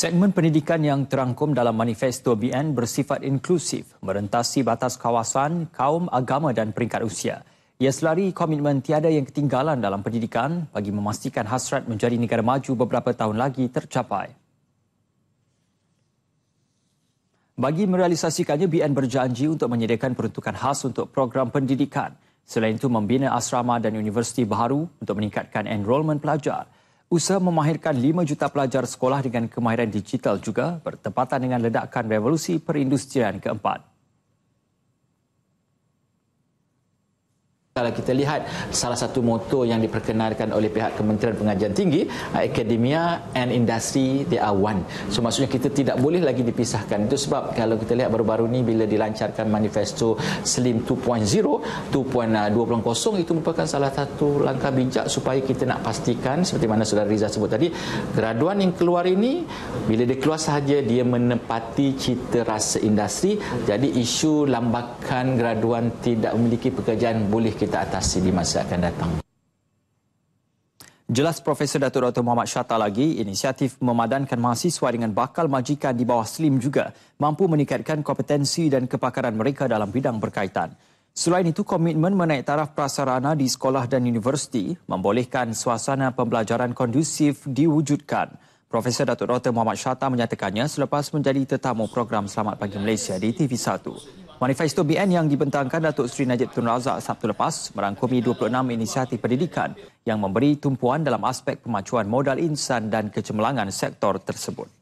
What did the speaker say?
Segmen pendidikan yang terangkum dalam manifesto BN bersifat inklusif, merentasi batas kawasan, kaum, agama dan peringkat usia. Ia selari komitmen tiada yang ketinggalan dalam pendidikan bagi memastikan hasrat menjadi negara maju beberapa tahun lagi tercapai. Bagi merealisasikannya, BN berjanji untuk menyediakan peruntukan khas untuk program pendidikan. Selain itu, membina asrama dan universiti baru untuk meningkatkan enrolment pelajar. Usaha memahirkan 5 juta pelajar sekolah dengan kemahiran digital juga bertepatan dengan ledakan revolusi perindustrian keempat. kalau kita lihat salah satu moto yang diperkenalkan oleh pihak Kementerian Pengajian Tinggi Akademia and Industry they are one so maksudnya kita tidak boleh lagi dipisahkan itu sebab kalau kita lihat baru-baru ni bila dilancarkan manifesto Slim 2.0 2.20 itu merupakan salah satu langkah bijak supaya kita nak pastikan seperti mana Saudara Riza sebut tadi graduan yang keluar ini bila dia keluar sahaja dia menepati cita rasa industri jadi isu lambakan graduan tidak memiliki pekerjaan boleh kita kita atasi di masa akan datang. Jelas Profesor Datuk Dr. Muhammad Syata lagi, inisiatif memadankan mahasiswa dengan bakal majikan di bawah SLIM juga mampu meningkatkan kompetensi dan kepakaran mereka dalam bidang berkaitan. Selain itu, komitmen menaik taraf prasarana di sekolah dan universiti membolehkan suasana pembelajaran kondusif diwujudkan. Profesor Datuk Dr. Muhammad Syata menyatakannya selepas menjadi tetamu program Selamat Pagi Malaysia di TV1. Manifesto BN yang dibentangkan Datuk Seri Najib Tun Razak Sabtu lepas merangkumi 26 inisiatif pendidikan yang memberi tumpuan dalam aspek pemacuan modal insan dan kecemerlangan sektor tersebut.